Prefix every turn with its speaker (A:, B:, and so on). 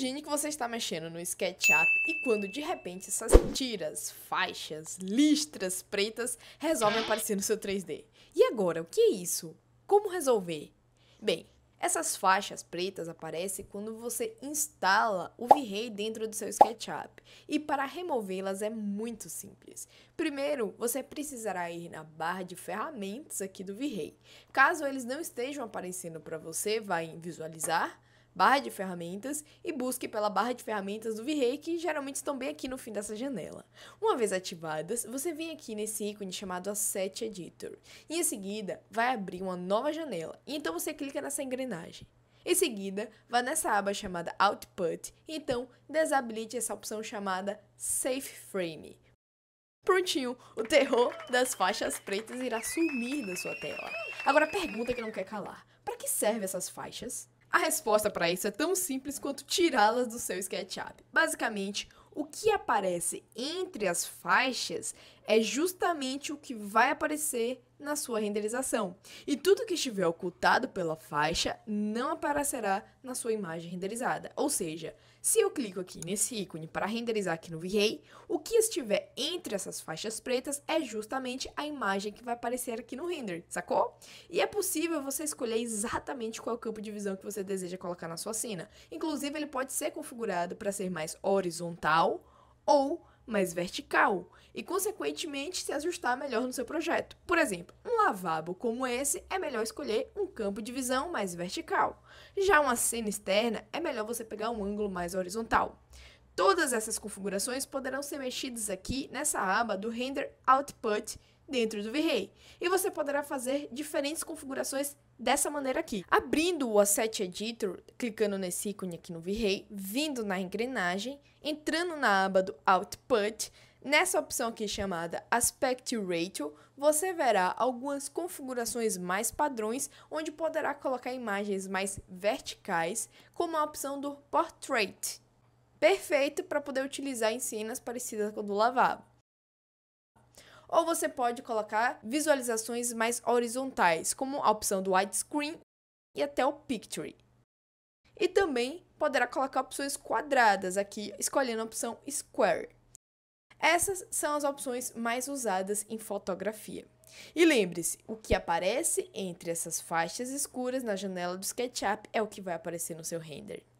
A: Imagine que você está mexendo no SketchUp e quando de repente essas tiras, faixas, listras pretas resolvem aparecer no seu 3D. E agora, o que é isso? Como resolver? Bem, essas faixas pretas aparecem quando você instala o V-Ray dentro do seu SketchUp. E para removê-las é muito simples. Primeiro, você precisará ir na barra de ferramentas aqui do V-Ray. Caso eles não estejam aparecendo para você, vá em visualizar barra de ferramentas e busque pela barra de ferramentas do V-Ray, que geralmente estão bem aqui no fim dessa janela. Uma vez ativadas, você vem aqui nesse ícone chamado Asset Editor, e em seguida vai abrir uma nova janela, e então você clica nessa engrenagem. Em seguida, vá nessa aba chamada Output, e então desabilite essa opção chamada Safe Frame. Prontinho, o terror das faixas pretas irá sumir da sua tela. Agora pergunta que não quer calar. Para que servem essas faixas? A resposta para isso é tão simples quanto tirá-las do seu SketchUp. Basicamente, o que aparece entre as faixas é justamente o que vai aparecer na sua renderização. E tudo que estiver ocultado pela faixa não aparecerá na sua imagem renderizada. Ou seja, se eu clico aqui nesse ícone para renderizar aqui no V-Ray, o que estiver entre essas faixas pretas é justamente a imagem que vai aparecer aqui no render, sacou? E é possível você escolher exatamente qual campo de visão que você deseja colocar na sua cena. Inclusive, ele pode ser configurado para ser mais horizontal ou mais vertical e, consequentemente, se ajustar melhor no seu projeto. Por exemplo, um lavabo como esse é melhor escolher um campo de visão mais vertical. Já uma cena externa é melhor você pegar um ângulo mais horizontal. Todas essas configurações poderão ser mexidas aqui nessa aba do Render Output dentro do V-Ray. E você poderá fazer diferentes configurações dessa maneira aqui. Abrindo o Asset Editor, clicando nesse ícone aqui no V-Ray, vindo na engrenagem, entrando na aba do Output, Nessa opção aqui chamada Aspect Ratio, você verá algumas configurações mais padrões, onde poderá colocar imagens mais verticais, como a opção do Portrait. Perfeito para poder utilizar em cenas parecidas com a do lavabo ou você pode colocar visualizações mais horizontais, como a opção do widescreen e até o Picture. E também poderá colocar opções quadradas aqui, escolhendo a opção Square. Essas são as opções mais usadas em fotografia. E lembre-se, o que aparece entre essas faixas escuras na janela do SketchUp é o que vai aparecer no seu render.